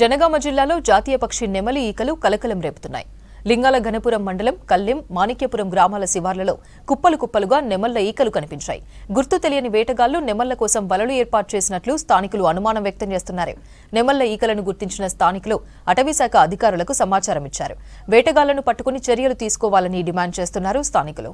జనగామ జిల్లాలో జాతీయ పక్షి నెమలి ఈకలు కలకలం రేపుతున్నాయి లింగాల ఘనపురం మండలం కల్లెం మాణిక్యపురం గ్రామాల శివార్లలో కుప్పలు కుప్పలుగా నెమళ్ల ఈకలు కనిపించాయి గుర్తు తెలియని వేటగాళ్లు నెమళ్ల కోసం వలలు ఏర్పాటు చేసినట్లు స్థానికులు అనుమానం వ్యక్తం చేస్తున్నారు నెమళ్ల ఈకలను గుర్తించిన స్థానికులు అటవీశాఖ అధికారులకు సమాచారం ఇచ్చారు వేటగాళ్లను పట్టుకుని చర్యలు తీసుకోవాలని డిమాండ్ చేస్తున్నారు స్థానికులు